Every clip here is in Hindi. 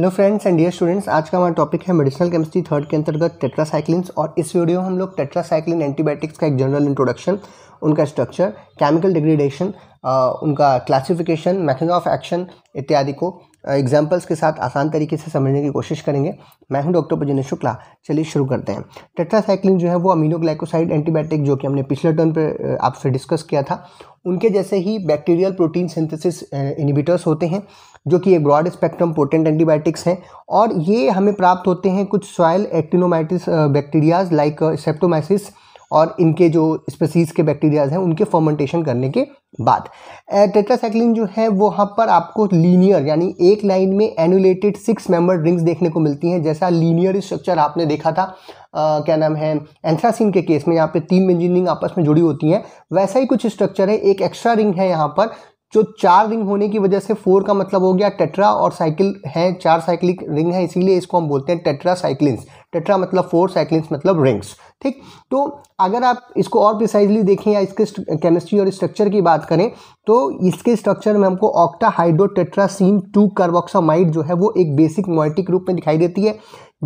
hello friends and dear students आज का हमारा टॉपिक है मेडिसिनल केमिस्ट्री थर्ड के अंतर्गत टेट्रासाइक्लिन्स और इस वीडियो में हम लोग टेट्रासाइक्लिन एंटीबायोटिक्स का एक जनरल इंट्रोडक्शन उनका स्ट्रक्चर केमिकल डिग्रेडेशन उनका क्लासिफिकेशन मैकेनिज्म ऑफ एक्शन इत्यादि को एग्जाम्पल्स के साथ आसान तरीके से समझने की कोशिश करेंगे मैं हूं डॉक्टर प्रजनेश शुक्ला चलिए शुरू करते हैं टेट्रासाइक्लिन जो है वो अमीनोग्लाइकोसाइड एंटीबायोटिक जो कि हमने पिछले टर्न पर आपसे डिस्कस किया था उनके जैसे ही बैक्टीरियल प्रोटीन सिंथेसिस इनिबिटर्स होते हैं जो कि एक ब्रॉड स्पेक्ट्रम पोटेंट एंटीबायोटिक्स हैं और ये हमें प्राप्त होते हैं कुछ soil actinomycetes bacterias like streptomyces uh, और इनके जो स्पेसीज़ के बैक्टीरियाज हैं उनके फर्मेंटेशन करने के बाद टेट्रासाइक्लिन जो है वो वहाँ पर आपको लीनियर यानी एक लाइन में एनुलेटेड सिक्स मेंबर रिंग्स देखने को मिलती हैं जैसा लीनियर स्ट्रक्चर आपने देखा था आ, क्या नाम है एंथ्रासिन के केस में यहाँ पे तीन बेंजीन रिंग आपस में जुड़ी होती हैं वैसा ही कुछ स्ट्रक्चर है एक एक्स्ट्रा रिंग है यहाँ पर जो चार रिंग होने की वजह से फोर का मतलब हो गया टेट्रा और साइकिल है चार साइक्लिक रिंग है इसीलिए इसको हम बोलते हैं टेट्रा साइक्लिंस टेट्रा मतलब फोर साइक्लिंस मतलब रिंग्स ठीक तो अगर आप इसको और प्रिसाइजली देखें या इसके केमिस्ट्री और स्ट्रक्चर की बात करें तो इसके स्ट्रक्चर में हमको ऑक्टा सीन टू कार्बोक्सामाइड जो है वो एक बेसिक मोइटिक रूप में दिखाई देती है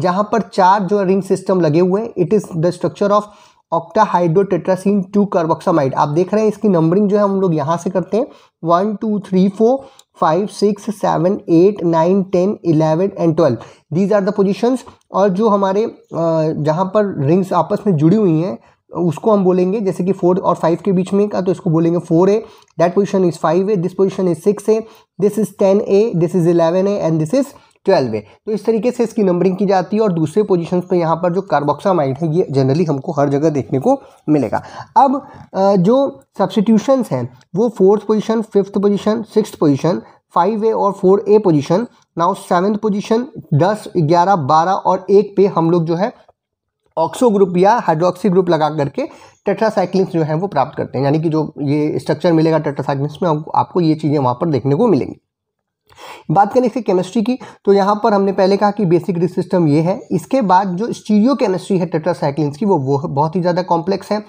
जहाँ पर चार जो रिंग सिस्टम लगे हुए हैं it is the structure of octahydrotetracene two carboxamide आप देख रहे हैं इसकी नंबरिंग जो है हम लोग यहाँ से करते हैं one two three four five six seven eight nine ten eleven and twelve these are the positions और जो हमारे जहाँ पर रिंग्स आपस में जुड़ी हुई हैं उसको हम बोलेंगे जैसे कि फोर और फाइव के बीच में का तो इसको बोलेंगे four A that position is five A this position is six A this is ten A this is eleven A and this is twelve है तो इस तरीके से इसकी नंबरिंग की जाती है और दूसरे पोजिशन पर यहाँ पर जो कार्बोक्सामाइड है ये जनरली हमको हर जगह देखने को मिलेगा अब जो सब्सिट्यूशन हैं वो fourth position fifth position six position five A और four A position now seventh position दस ग्यारह बारह और एक पे हम लोग जो है ऑक्सो ग्रुप या हाइड्रोक्सी ग्रुप लगा करके टेट्रासाइक्लिन्स जो है वो प्राप्त करते हैं यानी कि जो ये स्ट्रक्चर मिलेगा टेट्रासाइक्लिन्स में आपको ये चीज़ें वहाँ पर देखने को मिलेंगी बात करें इसके केमिस्ट्री की तो यहाँ पर हमने पहले कहा कि बेसिक रिस सिस्टम ये है इसके बाद जो स्टीरियो केमिस्ट्री है टेट्रासाइक्लिंस की वो वो बहुत ही ज़्यादा कॉम्प्लेक्स है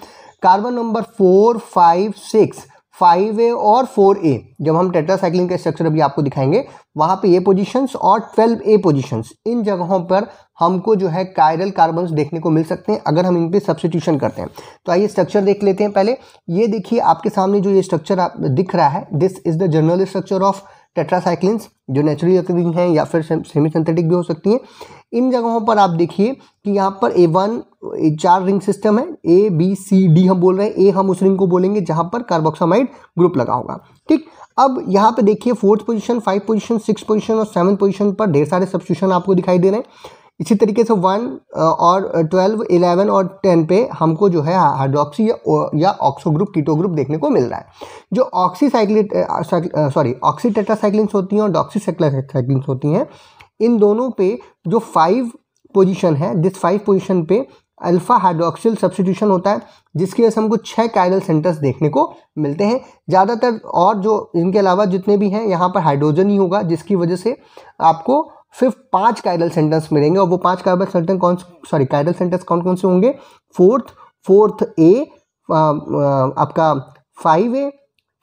carbon number four five six five A और फोर ए जब हम टेट्रासाइक्लिन का स्ट्रक्चर अभी आपको दिखाएंगे वहाँ पे ये पोजीशंस और ट्वेल्व ए पोजीशंस इन जगहों पर हमको जो है कायरल कार्बन्स देखने को मिल सकते हैं अगर हम इन पर सब्सटीट्यूशन करते हैं तो आइए स्ट्रक्चर देख लेते हैं पहले ये देखिए आपके सामने जो ये स्ट्रक्चर दिख रहा है this is the general structure of tetracyclines जो नेचुरली अक्रिंग हैं या फिर सेमी सिंथेटिक भी हो सकती हैं इन जगहों पर आप देखिए कि यहाँ पर ए वन चार रिंग सिस्टम है ए बी सी डी हम बोल रहे हैं ए हम उस रिंग को बोलेंगे जहाँ पर कार्बोक्सामाइड ग्रुप लगा होगा ठीक अब यहाँ पे देखिए fourth position five position six position और सेवन पोजीशन पर ढेर सारे सब्सिट्यूशन आपको दिखाई दे रहे हैं इसी तरीके से वन और ट्वेल्व इलेवन और टेन पे हमको जो है हाइड्रोक्सी या ऑक्सो ग्रुप कीटो ग्रुप देखने को मिल रहा है जो ऑक्सीसाइक्लिट सॉरी ऑक्सी टेट्रासाइक्लिन्स होती हैं और डॉक्सी होती हैं इन दोनों पे जो फाइव पोजीशन है दिस फाइव पोजीशन पे अल्फ़ा हाइड्रोक्सिल सब्सटीट्यूशन होता है जिसकी वजह से हमको छः कायरल सेंटर्स देखने को मिलते हैं ज़्यादातर और जो इनके अलावा जितने भी हैं यहाँ पर हाइड्रोजन ही होगा जिसकी वजह से आपको सिर्फ पांच कायरल सेंटेंस मिलेंगे और वो पांच कायरल सेंटेंस कौन सॉरी कायरल सेंटेंस कौन कौन से होंगे फोर्थ फोर्थ ए आपका फाइव ए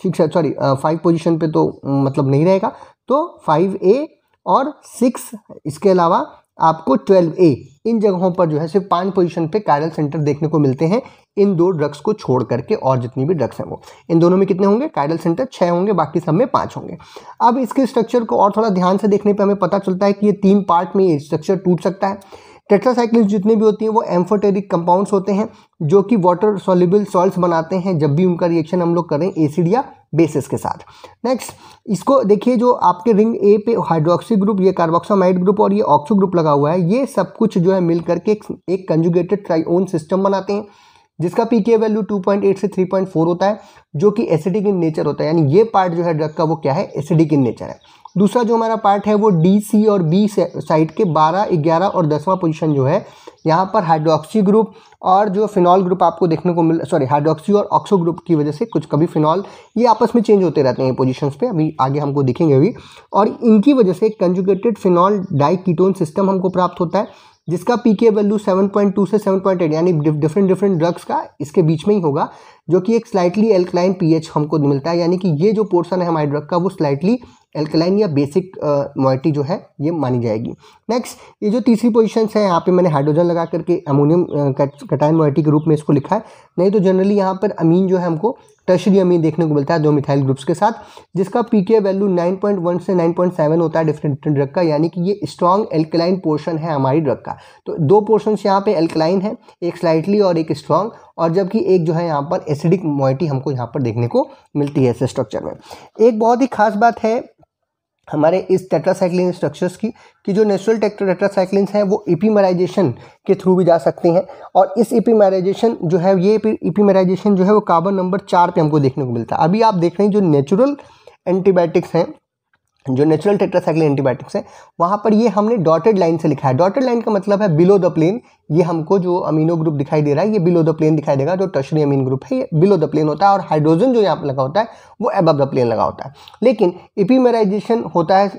ठीक है सॉरी फाइव पोजीशन पे तो मतलब नहीं रहेगा तो फाइव ए और सिक्स इसके अलावा आपको ट्वेल्व ए इन जगहों पर जो है सिर्फ पांच पोजीशन पे कायरल सेंटर देखने को मिलते हैं इन दो ड्रग्स को छोड़ करके और जितनी भी ड्रग्स हैं वो इन दोनों में कितने होंगे काइडल सेंटर छः होंगे बाकी सब में पाँच होंगे अब इसके स्ट्रक्चर को और थोड़ा ध्यान से देखने पर हमें पता चलता है कि ये तीन पार्ट में ये स्ट्रक्चर टूट सकता है टेट्रासाइक्लिन जितने भी होती हैं वो एम्फोटेरिक कंपाउंड्स होते हैं जो कि वाटर सॉल्युबल सॉल्ट्स बनाते हैं जब भी उनका रिएक्शन हम लोग करें एसिड या बेसिस के साथ नेक्स्ट इसको देखिए जो आपके रिंग ए पे हाइड्रोक्सी ग्रुप ये कार्बोक्सामाइड ग्रुप और ये ऑक्सो ग्रुप लगा हुआ है ये सब कुछ जो है मिल करके एक, एक कंजुगेटेड ट्राइओन सिस्टम बनाते हैं जिसका पी वैल्यू 2.8 से 3.4 होता है जो कि एसिडिक इन नेचर होता है यानी ये पार्ट जो है ड्रग का वो क्या है एसिडिक इन नेचर है दूसरा जो हमारा पार्ट है वो डी सी और बी साइड के 12, 11 और दसवां पोजीशन जो है यहाँ पर हाइड्रोक्सी ग्रुप और जो फिनॉल ग्रुप आपको देखने को मिल सॉरी हाइड्रोक्सी और ऑक्सो ग्रुप की वजह से कुछ कभी फिनॉल ये आपस में चेंज होते रहते हैं पोजीशंस पे अभी आगे हमको दिखेंगे अभी और इनकी वजह से conjugated phenol diketone system हमको प्राप्त होता है जिसका पी के वैल्यू 7.2 से 7.8 यानी डिफरेंट डिफरेंट ड्रग्स का इसके बीच में ही होगा जो कि एक स्लाइटली एल्कलाइन पीएच हमको मिलता है यानी कि ये जो पोर्सन है हमारे ड्रग का वो स्लाइटली एल्कलाइन या बेसिक मोइटी uh, जो है ये मानी जाएगी नेक्स्ट ये जो तीसरी पोजिशन है यहाँ पे मैंने हाइड्रोजन लगा करके अमोनियम कटाइन मोइटी के रूप में इसको लिखा है नहीं तो जनरली यहाँ पर अमीन जो है हमको टर्शरी अमीन देखने को मिलता है दो मिथाइल ग्रुप्स के साथ जिसका पी के वैल्यू 9.1 से 9.7 होता है डिफरेंट डिफरेंट ड्रग का यानी कि ये स्ट्रॉन्ग एल्कलाइन पोर्शन है हमारी ड्रग का तो दो पोर्शन यहाँ पे एल्कलाइन है एक स्लाइटली और एक स्ट्रॉन्ग और जबकि एक जो है यहाँ पर एसिडिक मोइटी हमको यहाँ पर देखने को मिलती है इस स्ट्रक्चर में एक बहुत ही खास बात है हमारे इस टेट्रासाइक्लिन स्ट्रक्चर्स की कि जो नेचुरल टेट्रासाइक्लिन हैं वो इपीमराइजेशन के थ्रू भी जा सकते हैं और इस इपीमराइजेशन जो है ये इपीमराइजेशन जो है वो कार्बन नंबर चार पे हमको देखने को मिलता है अभी आप देख रहे हैं जो नेचुरल एंटीबायोटिक्स हैं जो नेचुरल टेट्रासाइक्लिन एंटीबायोटिक्स है वहाँ पर ये हमने डॉटेड लाइन से लिखा है डॉटेड लाइन का मतलब है बिलो द प्लेन ये हमको जो अमीनो ग्रुप दिखाई दे रहा है ये बिलो द प्लेन दिखाई देगा जो टर्शरी अमीन ग्रुप है ये बिलो द प्लेन होता है और हाइड्रोजन जो यहाँ पर लगा होता है वो एबव द प्लेन लगा होता है लेकिन इपीमेराइजेशन होता है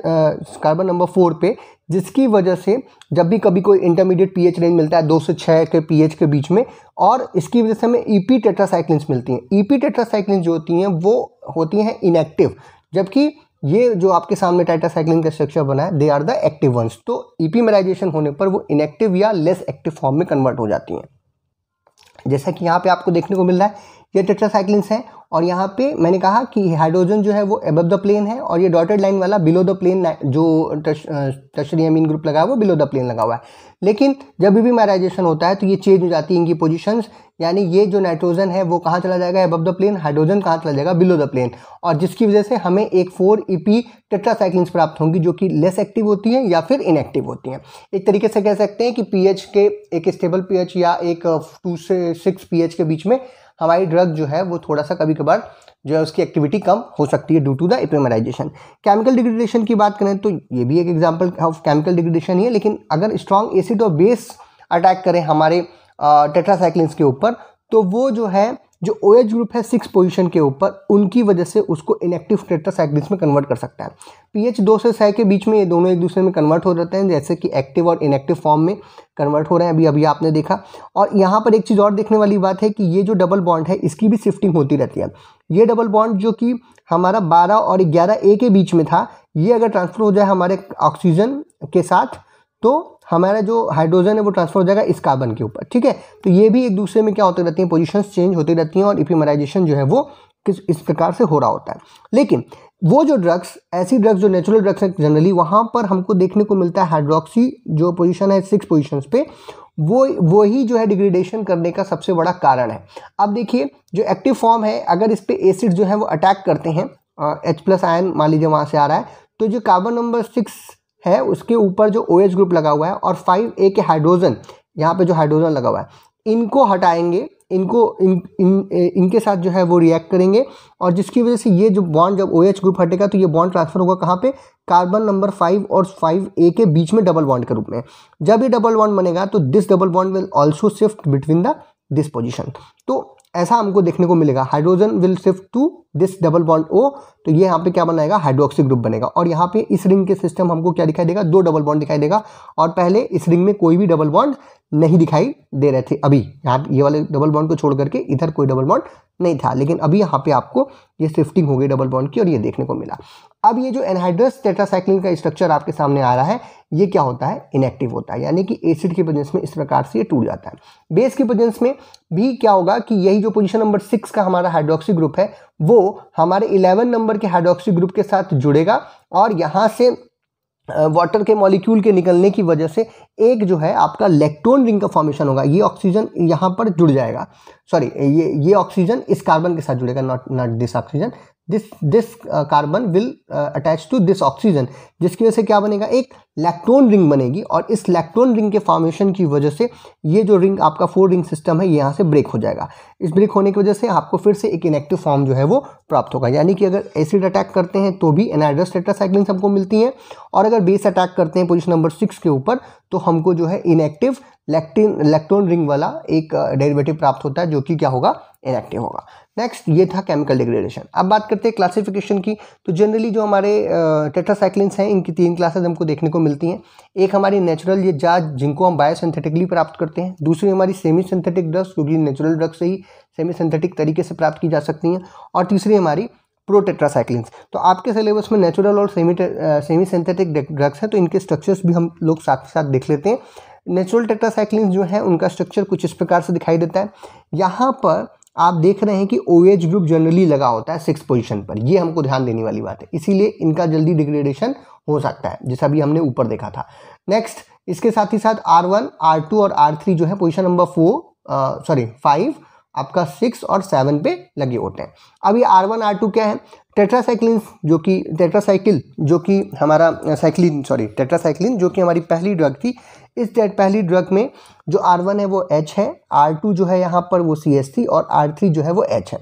कार्बन नंबर फोर पे जिसकी वजह से जब भी कभी कोई इंटरमीडिएट पी रेंज मिलता है दो से छः के पी के बीच में और इसकी वजह से हमें ईपी e टेट्रासाइक्लिन्स मिलती हैं ईपी e टेट्रासाइक्लिन्स जो होती हैं वो होती हैं इनएक्टिव जबकि ये जो आपके सामने टाइटासाइक्लिन का स्ट्रक्चर बना है they are the active ones तो ईपीमराइजेशन e होने पर वो इनएक्टिव या लेस एक्टिव फॉर्म में कन्वर्ट हो जाती हैं जैसा कि यहाँ पे आपको देखने को मिल रहा है ये टेट्रासाइक्लिंस हैं और यहाँ पे मैंने कहा कि हाइड्रोजन जो है वो एबव द प्लेन है और ये डॉटेड लाइन वाला बिलो द प्लेन जो टशरी अमीन ग्रुप लगा हुआ है बिलो द प्लेन लगा हुआ है लेकिन जब भी माइराइजेशन होता है तो ये चेंज हो जाती है इनकी पोजीशंस यानी ये जो नाइट्रोजन है वो कहाँ चला जाएगा एबव द प्लेन हाइड्रोजन कहाँ चला जाएगा बिलो द प्लेन और जिसकी वजह से हमें एक फोर ई पी टेट्रासाइक्लिंस प्राप्त होंगी जो कि लेस एक्टिव होती हैं या फिर इनएक्टिव होती हैं एक तरीके से कह सकते हैं कि पी के एक स्टेबल पी या एक टू से सिक्स पी के बीच में हमारी ड्रग जो है वो थोड़ा सा कभी कभार जो है उसकी एक्टिविटी कम हो सकती है due to the epimerization chemical degradation की बात करें तो ये भी एक एग्जाम्पल ऑफ केमिकल डिग्रेडेशन ही है लेकिन अगर स्ट्रॉन्ग एसिड और बेस अटैक करें हमारे टेट्रासाइक्लिन्स के ऊपर तो वो जो है जो ओ OH ग्रुप है सिक्स पोजीशन के ऊपर उनकी वजह से उसको इनएक्टिव टेट्रासाइक्लिन्स में कन्वर्ट कर सकता है पीएच दो से सह के बीच में ये दोनों एक दूसरे में कन्वर्ट हो जाते हैं जैसे कि एक्टिव और इनएक्टिव फॉर्म में कन्वर्ट हो रहे हैं अभी अभी आपने देखा और यहाँ पर एक चीज़ और देखने वाली बात है कि ये जो डबल बॉन्ड है इसकी भी शिफ्टिंग होती रहती है ये डबल बॉन्ड जो कि हमारा बारह और ग्यारह ए के बीच में था ये अगर ट्रांसफर हो जाए हमारे ऑक्सीजन के साथ तो हमारा जो हाइड्रोजन है वो ट्रांसफर हो जाएगा इस कार्बन के ऊपर ठीक है तो ये भी एक दूसरे में क्या होती रहती हैं पोजिशन चेंज होती रहती हैं और इफिमराइजेशन जो है वो किस इस प्रकार से हो रहा होता है लेकिन वो जो ड्रग्स ऐसी ड्रग्स जो नेचुरल ड्रग्स हैं जनरली वहाँ पर हमको देखने को मिलता है हाइड्रोक्सी जो पोजिशन है सिक्स पोजिशन पे वो वो ही जो है डिग्रेडेशन करने का सबसे बड़ा कारण है अब देखिए जो एक्टिव फॉर्म है अगर इस पर एसिड जो है वो अटैक करते हैं एच प्लस आयन मान लीजिए वहाँ से आ रहा है तो जो कार्बन नंबर सिक्स है उसके ऊपर जो ओ OH ग्रुप लगा हुआ है और फाइव ए के हाइड्रोजन यहाँ पे जो हाइड्रोजन लगा हुआ है इनको हटाएंगे इनको इन, इन इनके साथ जो है वो रिएक्ट करेंगे और जिसकी वजह से ये जो बॉन्ड जब ओ OH ग्रुप हटेगा तो ये बॉन्ड ट्रांसफर होगा कहाँ पे कार्बन नंबर फाइव और फाइव ए के बीच में डबल बॉन्ड के रूप में जब ये डबल बॉन्ड बनेगा तो this double bond will also shift between the this position तो ऐसा हमको देखने को मिलेगा hydrogen will shift to this double bond oh तो ये यहाँ पे क्या बनाएगा हाइड्रोक्सी ग्रुप बनेगा और यहाँ पे इस रिंग के सिस्टम हमको क्या दिखाई देगा दो डबल बॉन्ड दिखाई देगा और पहले इस रिंग में कोई भी डबल बॉन्ड नहीं दिखाई दे रहे थे अभी यहाँ ये वाले डबल बॉन्ड को छोड़ करके इधर कोई डबल बॉन्ड नहीं था लेकिन अभी यहाँ पे आपको ये शिफ्टिंग हो गई डबल बॉन्ड की और ये देखने को मिला अब ये जो एनहाइड्रस टेट्रासाइक्लिन का स्ट्रक्चर आपके सामने आ रहा है ये क्या होता है इनएक्टिव होता है यानी कि एसिड की प्रजेंस में इस प्रकार से ये टूट जाता है बेस की प्रजेंस में भी क्या होगा कि यही जो पोजिशन नंबर सिक्स का हमारा हाइड्रोक्सी ग्रुप है वो हमारे इलेवन नंबर के हाइड्रोक्सी ग्रुप के साथ जुड़ेगा और यहाँ से वाटर के मॉलिक्यूल के निकलने की वजह से एक जो है आपका इलेक्ट्रॉन रिंग का फॉर्मेशन होगा ये ऑक्सीजन यहाँ पर जुड़ जाएगा सॉरी ये ये ऑक्सीजन इस कार्बन के साथ जुड़ेगा not not this oxygen this this carbon will attach to this oxygen जिसकी वजह से क्या बनेगा एक इलेक्ट्रॉन रिंग बनेगी और इस इलेक्ट्रॉन रिंग के फॉर्मेशन की वजह से ये जो रिंग आपका फोर रिंग सिस्टम है यहाँ से ब्रेक हो जाएगा इस ब्रेक होने की वजह से आपको फिर से एक इनेक्टिव फॉर्म जो है वो प्राप्त होगा यानी कि अगर एसिड अटैक करते हैं तो भी एनाइड्रस टेट्रासाइक्लिन हमको मिलती हैं और अगर बेस अटैक करते हैं पोजिशन नंबर सिक्स के ऊपर तो हमको जो है इनेक्टिव लेक्टिन इलेक्ट्रॉन रिंग वाला एक डेरिवेटिव प्राप्त होता है जो कि क्या होगा इनएक्टिव होगा नेक्स्ट ये था केमिकल डिग्रेडेशन अब बात करते हैं क्लासिफिकेशन की तो जनरली जो हमारे टेट्रासाइक्लिनस हैं इनकी तीन क्लासेस हमको देखने को मिलती हैं एक हमारी नेचुरल ये जाज जिनको हम बायोसिंथेटिकली प्राप्त करते हैं दूसरी हमारी सेमी सिंथेटिक ड्रग्स क्योंकि नेचुरल ड्रग्स से ही सेमी सिंथेटिक तरीके से प्राप्त की जा सकती हैं और तीसरी हमारी प्रोटेट्रासाइक्लिन तो आपके सिलेबस में नेचुरल और सेमी सेमी सिंथेटिक ड्रग्स हैं तो इनके स्ट्रक्चर्स भी हम लोग साथ साथ देख लेते हैं नेचुरल टेट्रासाइक्लिन जो है उनका स्ट्रक्चर कुछ इस प्रकार से दिखाई देता है यहाँ पर आप देख रहे हैं कि ओ एच ग्रुप जनरली लगा होता है सिक्स पोजिशन पर ये हमको ध्यान देने वाली बात है इसीलिए इनका जल्दी डिग्रेडेशन हो सकता है जैसा भी हमने ऊपर देखा था नेक्स्ट इसके साथ ही साथ आर वन आर टू और आर थ्री जो है position number four sorry five आपका सिक्स और सेवन पे लगे होते हैं अब ये आर वन आर टू क्या है टेट्रासाइक्लिन जो कि टेट्रासाइकिल जो कि हमारा साइक्लिन सॉरी टेट्रासाइक्लिन जो कि हमारी पहली ड्रग थी इस पहली ड्रग में जो आर वन है वो एच है आर टू जो है यहाँ पर वो सी एस थी और आर थ्री जो है वो एच है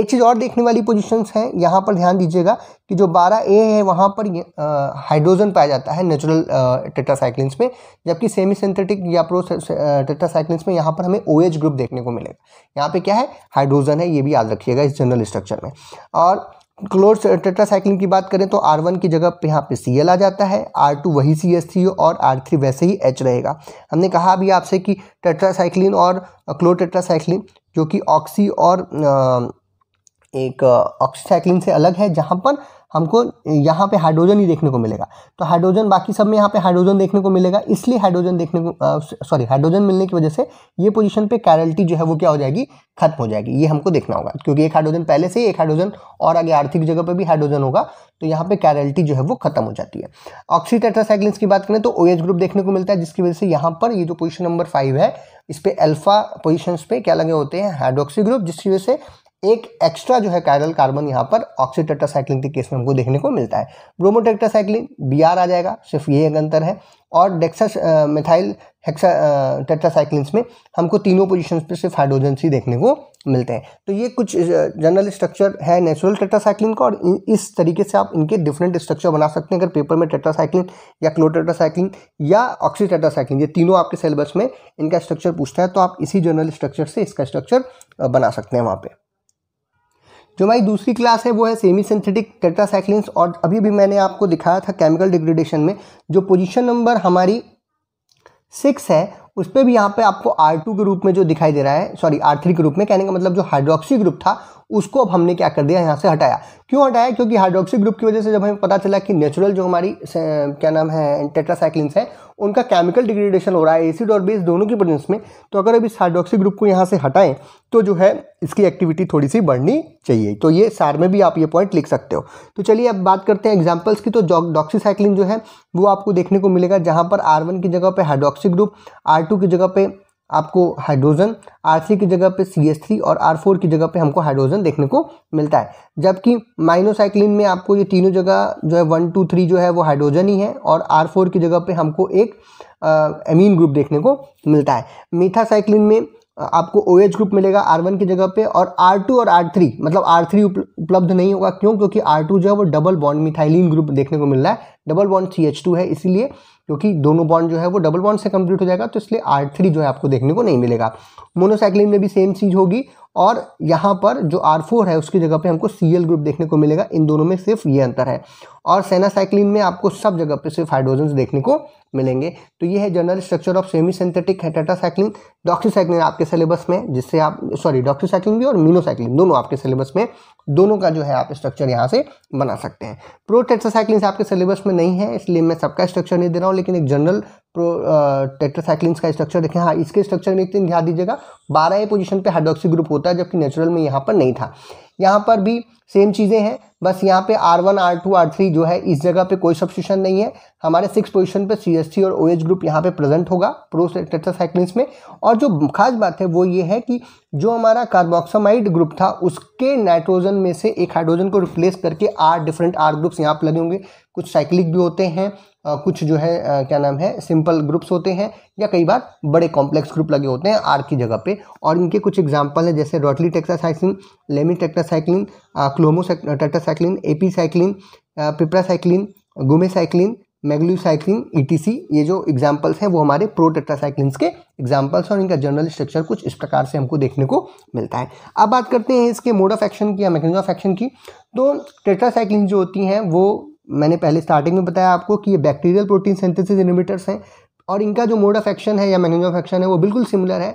एक चीज़ और देखने वाली पोजीशंस हैं यहाँ पर ध्यान दीजिएगा कि जो 12 ए है वहाँ पर हाइड्रोजन पाया जाता है नेचुरल टेट्रासाइक्लिन्स में जबकि सेमी सिंथेटिक या प्रो टेट्रासाइक्लिन्स में यहाँ पर हमें ओ OH ग्रुप देखने को मिलेगा यहाँ पे क्या है हाइड्रोजन है ये भी याद रखिएगा इस जनरल स्ट्रक्चर में और क्लोर टेट्रासाइक्लिन की बात करें तो आर वन की जगह पे यहाँ पे सी एल आ जाता है आर टू वही सी एस और आर थ्री वैसे ही एच रहेगा हमने कहा अभी आपसे कि टेट्रासाइक्लिन और क्लोर टेट्रासाइक्लिन जो कि ऑक्सी और आ, एक ऑक्सीसाइक्लिन से अलग है जहाँ पर हमको यहाँ पे हाइड्रोजन ही देखने को मिलेगा तो हाइड्रोजन बाकी सब में यहाँ पे हाइड्रोजन देखने को मिलेगा इसलिए हाइड्रोजन देखने को सॉरी हाइड्रोजन मिलने की वजह से ये पोजीशन पे कैरल्टी जो है वो क्या हो जाएगी खत्म हो जाएगी ये हमको देखना होगा क्योंकि एक हाइड्रोजन पहले से ही एक हाइड्रोजन और आगे आर्थिक जगह पर भी हाइड्रोजन होगा तो यहाँ पे कैरल्टी जो है वो खत्म हो जाती है ऑक्सीटेट्रासाइक्लिन की बात करें तो ओ ग्रुप देखने को मिलता है जिसकी वजह से यहाँ पर ये जो पोजिशन नंबर फाइव है इस पर एल्फा पोजिशन पे क्या लगे होते हैं हाइड्रोक्सी ग्रुप जिसकी वजह से एक एक्स्ट्रा जो है कायरल कार्बन यहाँ पर ऑक्सीटेट्रासाइक्लिन के केस में हमको देखने को मिलता है ब्रोमोटेक्टासाइक्लिन बी आर आ जाएगा सिर्फ ये एक अंतर है और डेक्सा मिथाइल हेक्सा टेट्रासाइक्लिन्स में हमको तीनों पोजीशंस पे सिर्फ हाइड्रोजन ही देखने को मिलते हैं तो ये कुछ जनरल स्ट्रक्चर है नेचुरल टेट्रासाइक्लिन का और इस तरीके से आप इनके डिफरेंट स्ट्रक्चर बना सकते हैं अगर पेपर में टेट्रासाइक्लिन या क्लोटेट्रासाइक्लिन या ऑक्सीटेट्रासाइक्लिन ये तीनों आपके सिलेबस में इनका स्ट्रक्चर पूछता है तो आप इसी जनरल स्ट्रक्चर से इसका स्ट्रक्चर बना सकते हैं वहाँ पर जो हमारी दूसरी क्लास है वो है सेमी सिंथेटिक टेट्रासाइक्लिंस और अभी भी मैंने आपको दिखाया था केमिकल डिग्रेडेशन में जो पोजीशन नंबर हमारी सिक्स है उस पर भी यहाँ पे आपको आर टू के रूप में जो दिखाई दे रहा है सॉरी R3 के रूप में कहने का मतलब जो हाइड्रोक्सी ग्रुप था उसको अब हमने क्या कर दिया यहाँ से हटाया क्यों हटाया क्योंकि हाइड्रोक्सी ग्रुप की वजह से जब हमें पता चला कि नेचुरल जो हमारी क्या नाम है टेट्रासाइक्लिन हैं उनका केमिकल डिग्रेडेशन हो रहा है एसिड और बेस दोनों की प्रेजेंस में तो अगर अब इस हाइड्रोक्सी ग्रुप को यहाँ से हटाएं तो जो है इसकी एक्टिविटी थोड़ी सी बढ़नी चाहिए तो ये सार में भी आप ये पॉइंट लिख सकते हो तो चलिए अब बात करते हैं एग्जाम्पल्स की तो डॉक्सीसाइक्लिन जो है वो आपको देखने को मिलेगा जहाँ पर आर की जगह पर हाइड्रोक्सी ग्रुप आर की जगह पर आपको हाइड्रोजन आर थ्री की जगह पे सी एस थ्री और आर फोर की जगह पे हमको हाइड्रोजन देखने को मिलता है जबकि माइनोसाइक्लिन में आपको ये तीनों जगह जो है वन टू थ्री जो है वो हाइड्रोजन ही है और आर फोर की जगह पे हमको एक एमीन ग्रुप देखने को मिलता है मीथासाइक्लिन में आपको ओ OH ग्रुप मिलेगा आर वन की जगह पे और आर टू और आर थ्री मतलब आर थ्री उपलब्ध नहीं होगा क्यों क्योंकि आर टू जो है वो डबल बॉन्ड मिथाइलिन ग्रुप देखने को मिल रहा है double bond C H two है इसीलिए क्योंकि दोनों बॉन्ड जो है वो डबल बॉन्ड से कंप्लीट हो जाएगा तो इसलिए आर थ्री जो है आपको देखने को नहीं मिलेगा मोनोसाइक्लिन में भी सेम चीज़ होगी और यहाँ पर जो आर फोर है उसकी जगह पे हमको सी एल ग्रुप देखने को मिलेगा इन दोनों में सिर्फ ये अंतर है और सेनासाइक्लिन में आपको सब जगह पे सिर्फ हाइड्रोजन देखने को मिलेंगे तो ये है general structure of semi synthetic हेटाटासाइक्लिन डॉक्सीसाइक्लिन आपके सिलेबस में जिससे आप सॉरी डॉक्सीसाइक्लिन भी और मीनोसाइक्लिन दोनों आपके सिलेबस में दोनों का जो है आप स्ट्रक्चर यहाँ से बना सकते हैं प्रो टेट्रासाइक्लिन आपके सिलेबस में नहीं है इसलिए मैं सबका स्ट्रक्चर नहीं दे रहा हूँ लेकिन एक जनरल प्रो टेट्रासाइक्लिन्स का स्ट्रक्चर देखें हाँ इसके स्ट्रक्चर में एक दिन तो ध्यान दीजिएगा बारह ए पोजीशन पे हाइड्रोक्सी ग्रुप होता है जबकि नेचुरल में यहाँ पर नहीं था यहाँ पर भी सेम चीज़ें हैं बस यहाँ पे R one R two R three जो है इस जगह पे कोई सब्सिट्यूशन नहीं है हमारे सिक्स पोजीशन पे सी और ओ OH ग्रुप यहाँ पे प्रेजेंट होगा प्रोस में और जो खास बात है वो ये है कि जो हमारा कार्बोक्सामाइड ग्रुप था उसके नाइट्रोजन में से एक हाइड्रोजन को रिप्लेस करके आर डिफरेंट आर ग्रुप्स यहाँ पर लगे होंगे कुछ साइक्लिक भी होते हैं कुछ जो है क्या नाम है सिंपल ग्रुप्स होते हैं या कई बार बड़े कॉम्प्लेक्स ग्रुप लगे होते हैं आर की जगह पे और इनके कुछ एग्जांपल हैं जैसे rolitetracycline lymecycline clomocycline apicycline pipacycline guamecycline meglucycline ई ये जो एग्जाम्पल्स हैं वो हमारे प्रो साइक्लिनस के एग्जाम्पल्स और इनका जनरल स्ट्रक्चर कुछ इस प्रकार से हमको देखने को मिलता है अब बात करते हैं इसके मोड ऑफ एक्शन की या मैकेनिज्म ऑफ एक्शन की तो टेट्रासाइक्लिन जो होती हैं वो मैंने पहले स्टार्टिंग में बताया आपको कि ये बैक्टीरियल प्रोटीन सेंथेसिस इनिबिटर्स हैं और इनका जो मोड ऑफ एक्शन है या मैकेनिज्म ऑफ एक्शन है वो बिल्कुल सिमिलर है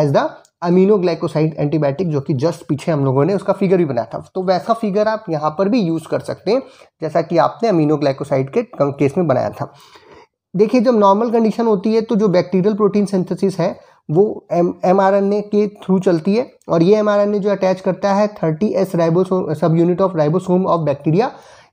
as the aminoglycoside antibiotic जो कि जस्ट पीछे हम लोगों ने उसका फिगर भी बनाया था तो वैसा फिगर आप यहाँ पर भी यूज़ कर सकते हैं जैसा कि आपने अमीनो ग्लाइकोसाइड के केस में बनाया था देखिए जब नॉर्मल कंडीशन होती है तो जो बैक्टीरियल प्रोटीन सेंथेसिस है वो M M R N A के थ्रू चलती है और ये एम आर एन ए जो अटैच करता है thirty S ribosome subunit of ribosome of bacteria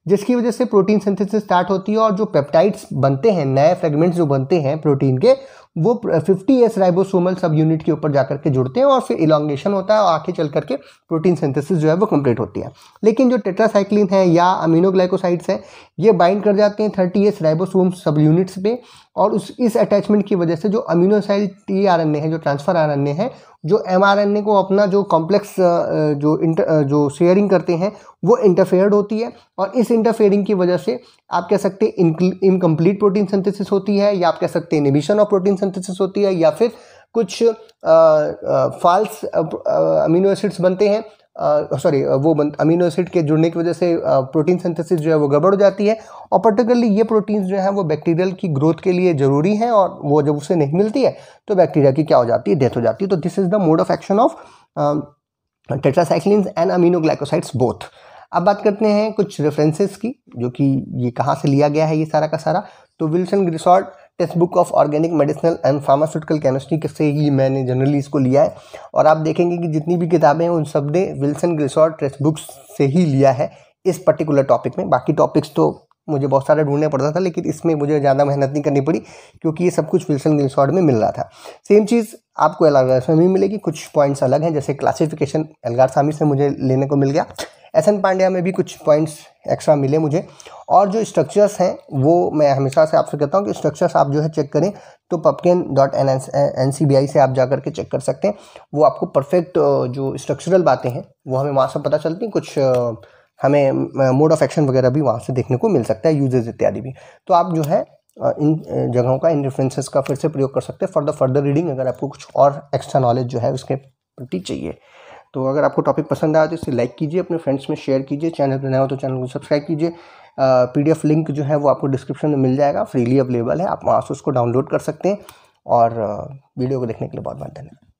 जिसकी वजह से प्रोटीन सिंथेसिस स्टार्ट होती है और जो पेप्टाइड्स बनते हैं नए फ्रेगमेंट्स जो बनते हैं प्रोटीन के वो 50 एस राइबोसोमल सब यूनिट के ऊपर जाकर के जुड़ते हैं और फिर इलांगेशन होता है और आगे चल करके प्रोटीन सिंथेसिस जो है वो कंप्लीट होती है लेकिन जो टेट्रासाइक्लिन है या अमीनोग्लाइकोसाइड्स हैं ये बाइंड कर जाते हैं thirty S ribosome subunits पे और उस इस अटैचमेंट की वजह से जो aminoacyl T R N A है जो ट्रांसफ़र आर एन ए है जो एम आर एन ए को अपना जो कॉम्प्लेक्स जो इंटर जो शेयरिंग करते हैं वो इंटरफेयर्ड होती है और इस इंटरफेयरिंग की वजह से आप कह सकते हैं इनकम्प्लीट प्रोटीन सिंथेसिस होती है या आप कह सकते हैं इनिबिशन ऑफ प्रोटीन सिंथेसिस होती है या फिर कुछ फॉल्स अमीनो एसिड्स बनते हैं सॉरी वो अमीनो एसिड के जुड़ने की वजह से प्रोटीन सिंथेसिस जो है वो गड़बड़ हो जाती है और पर्टिकुलरली ये प्रोटीन्स जो हैं वो बैक्टीरियल की ग्रोथ के लिए ज़रूरी हैं और वो जब उसे नहीं मिलती है तो बैक्टीरिया की क्या हो जाती है डेथ हो जाती है तो this is the mode of action of tetracycline and aminoglycosides both अब बात करते हैं कुछ रेफरेंसेस की जो कि ये कहाँ से लिया गया है ये सारा का सारा तो Wilson Gisvold textbook of organic medicinal and pharmaceutical chemistry से ही मैंने जनरली इसको लिया है और आप देखेंगे कि जितनी भी किताबें हैं उन सब ने विल्सन ग्रेसॉर्ट टेक्स्ट बुक्स से ही लिया है इस पर्टिकुलर टॉपिक में बाकी टॉपिक्स तो मुझे बहुत सारा ढूंढने पड़ता था लेकिन इसमें मुझे ज़्यादा मेहनत नहीं करनी पड़ी क्योंकि ये सब कुछ विल्सन गिलसॉर्ड में मिल रहा था सेम चीज़ आपको एलगार में भी मिलेगी कुछ पॉइंट्स अलग हैं जैसे क्लासिफिकेशन एलगार सामी से मुझे लेने को मिल गया एस एन पांड्या में भी कुछ पॉइंट्स एक्स्ट्रा मिले मुझे और जो स्ट्रक्चर्स हैं वो मैं हमेशा से आपसे कहता हूँ कि स्ट्रक्चर्स आप जो है चेक करें तो PubChem dot N N C B I से आप जा करके चेक कर सकते हैं वो आपको परफेक्ट जो स्ट्रक्चरल बातें हैं वो हमें वहाँ से पता चलती हैं कुछ हमें मोड ऑफ एक्शन वगैरह भी वहाँ से देखने को मिल सकता है यूजेज इत्यादि भी तो आप जो है इन जगहों का इन रेफरेंसेस का फिर से प्रयोग कर सकते हैं फॉर द फर्दर रीडिंग अगर आपको कुछ और एक्स्ट्रा नॉलेज जो है उसके प्रति चाहिए तो अगर आपको टॉपिक पसंद आया तो इसे लाइक कीजिए अपने फ्रेंड्स में शेयर कीजिए चैनल पर नया हो तो चैनल को सब्सक्राइब कीजिए पीडीएफ लिंक जो है वो आपको डिस्क्रिप्शन में मिल जाएगा फ्रीली अवेलेबल है आप वहाँ से उसको डाउनलोड कर सकते हैं और वीडियो को देखने के लिए बहुत बहुत धन्यवाद